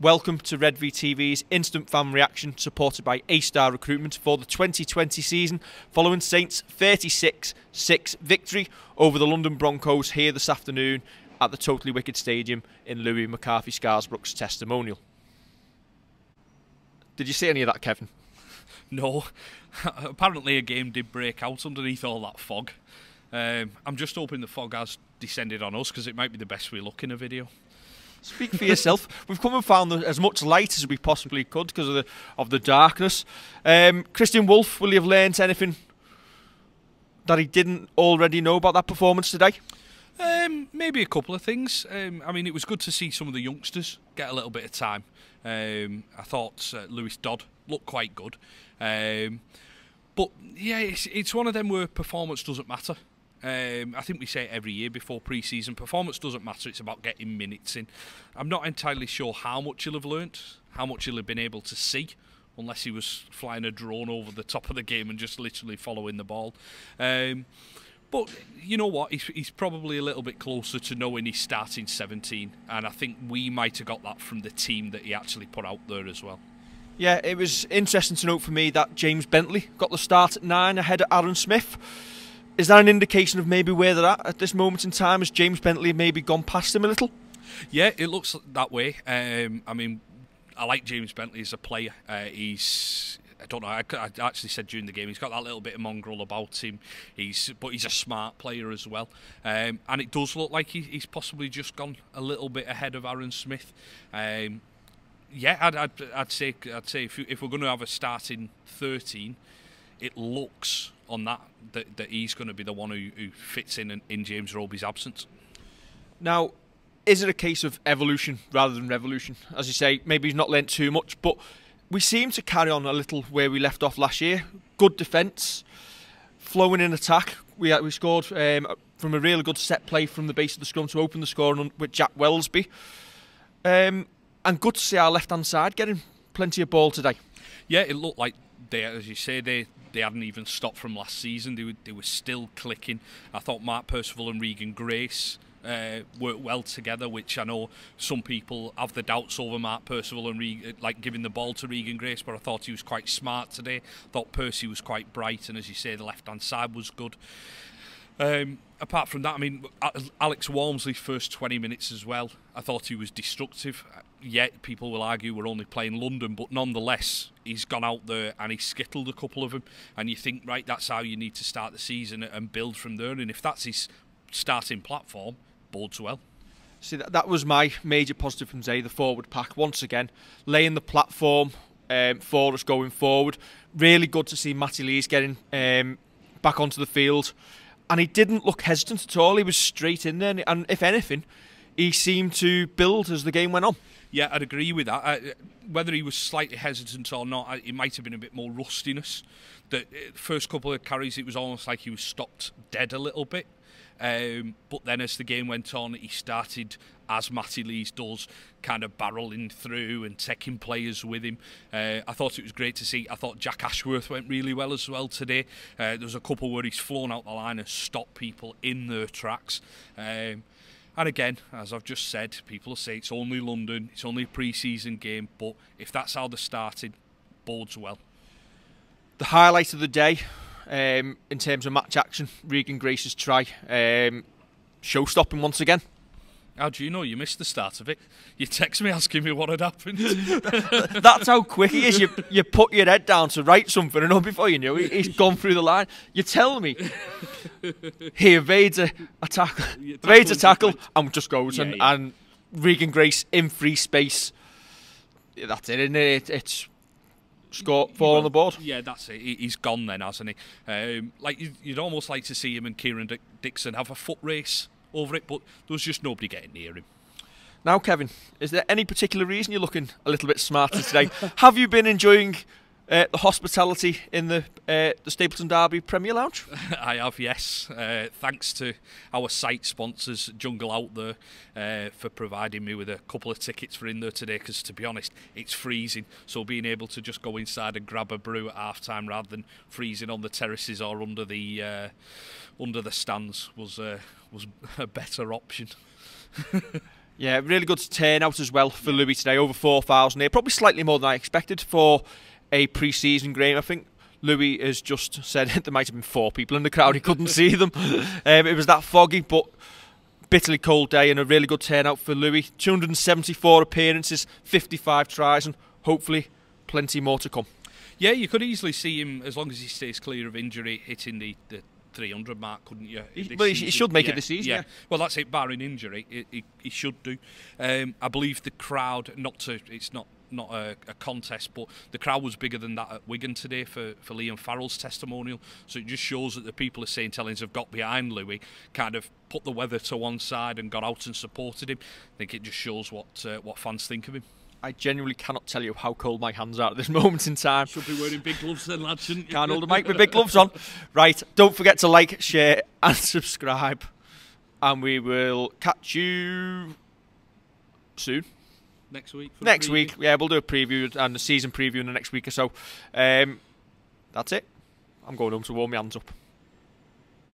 Welcome to Red VTV's instant fan reaction, supported by A Star Recruitment for the 2020 season, following Saints' 36 6 victory over the London Broncos here this afternoon at the Totally Wicked Stadium in Louis McCarthy Scarsbrook's testimonial. Did you see any of that, Kevin? No. Apparently, a game did break out underneath all that fog. Um, I'm just hoping the fog has descended on us because it might be the best we look in a video. Speak for yourself. We've come and found as much light as we possibly could because of the of the darkness. Um, Christian Wolf, will you have learnt anything that he didn't already know about that performance today? Um, maybe a couple of things. Um, I mean, it was good to see some of the youngsters get a little bit of time. Um, I thought uh, Lewis Dodd looked quite good. Um, but yeah, it's, it's one of them where performance doesn't matter. Um, I think we say it every year before pre-season. Performance doesn't matter. It's about getting minutes in. I'm not entirely sure how much he'll have learnt, how much he'll have been able to see, unless he was flying a drone over the top of the game and just literally following the ball. Um, but you know what? He's, he's, probably a little bit closer to knowing he's starting 17, and I think we might have got that from the team that he actually put out there as well. Yeah, it was interesting to note for me that James Bentley got the start at nine ahead of Aaron Smith. Is that an indication of maybe where they're at at this moment in time? Has James Bentley maybe gone past him a little? Yeah, it looks that way. Um, I mean, I like James Bentley as a player. Uh, he's I don't know. I, I, actually said during the game he's got that little bit of mongrel about him. He's but he's a smart player as well, um, and it does look like he, he's possibly just gone a little bit ahead of Aaron Smith. Um, yeah, I'd, I'd, I'd, say I'd say if, if we're going to have a starting thirteen, it looks on that, that, that he's going to be the one who, who fits in in James Roby's absence. Now, is it a case of evolution rather than revolution? As you say, maybe he's not learnt too much, but we seem to carry on a little where we left off last year. Good defence, flowing in attack. We we scored um, from a really good set play from the base of the scrum to open the score with Jack Wellsby. Um, and good to see our left hand side getting plenty of ball today. Yeah, it looked like they, as you say, they they hadn't even stopped from last season. They were, they were still clicking. I thought Mark Percival and Regan Grace uh, worked well together, which I know some people have the doubts over Mark Percival and Regan, uh, like giving the ball to Regan Grace, but I thought he was quite smart today. I thought Percy was quite bright, and as you say, the left hand side was good. Um, apart from that, I mean, uh, Alex Walmsley's first 20 minutes as well, I thought he was destructive. Uh, yet, people will argue we're only playing London, but nonetheless, he's gone out there and he's skittled a couple of them. And you think, right, that's how you need to start the season and build from there. And if that's his starting platform, bodes well. See, that, that was my major positive from Zay, the forward pack. Once again, laying the platform um, for us going forward. Really good to see Matty Lees getting um, back onto the field and he didn't look hesitant at all. He was straight in there, and, and if anything, he seemed to build as the game went on. Yeah, I'd agree with that. Uh, whether he was slightly hesitant or not, uh, it might have been a bit more rustiness. That uh, first couple of carries, it was almost like he was stopped dead a little bit. Um, but then as the game went on, he started, as Matty Lees does, kind of barreling through and taking players with him. Uh, I thought it was great to see. I thought Jack Ashworth went really well as well today. Uh, there was a couple where he's flown out the line and stopped people in their tracks. Um, and again, as I've just said, people say it's only London, it's only a pre season game, but if that's how they started, bodes well. The highlight of the day um, in terms of match action. Regan Grace's try, um, show stopping once again. How do you know you missed the start of it? You text me asking me what had happened. That's how quick he You you put your head down to write something, and before you know it, he's gone through the line. You tell me he evades a, a tackle, evades a tackle, and just goes yeah, and, yeah. and Regan Grace in free space. That's it, isn't it? it it's score four on the board. Yeah, that's it. He, has gone then, hasn't he? Um, like you'd almost like to see him and Kieran Dixon have a foot race over it, but there's just nobody getting near him. Now, Kevin, is there any particular reason you're looking a little bit smarter today? have you been enjoying uh, the hospitality in the uh, the Stapleton Derby Premier Lounge? I have, yes. Uh, thanks to our site sponsors, Jungle Out There, uh, for providing me with a couple of tickets for in there today. Because to be honest, it's freezing, so being able to just go inside and grab a brew at half time rather than freezing on the terraces or under the uh, under the stands was uh, was a better option. yeah, really good turnout as well for Louis today, over 4,000 here. Probably slightly more than I expected for a pre-season game. I think Louis has just said there might have been four people in the crowd. He couldn't see them. Um, it was that foggy, but bitterly cold day and a really good turnout for Louis. 274 appearances, 55 tries, and hopefully plenty more to come. Yeah, you could easily see him as long as he stays clear of injury, hitting the, the 300 mark, couldn't you? He, well, he should make yeah, it this season. Yeah. yeah. Well, that's it. Barring injury, he, he, he should do. Um, I believe the crowd. Not to. It's not not a, a, contest, but the crowd was bigger than that at Wigan today for, for Liam Farrell's testimonial. So it just shows that the people of St Helens have got behind Louis, kind of put the weather to one side and got out and supported him. I think it just shows what uh, what fans think of him. I genuinely cannot tell you how cold my hands are at this moment in time. Should be wearing big gloves then, lad, shouldn't you? Can't hold a mic with big gloves on. Right, don't forget to like, share, and subscribe. And we will catch you soon next week? next week, yeah, we'll do a preview and a season preview in the next week or so. Um, that's it. I'm going home to warm my hands up.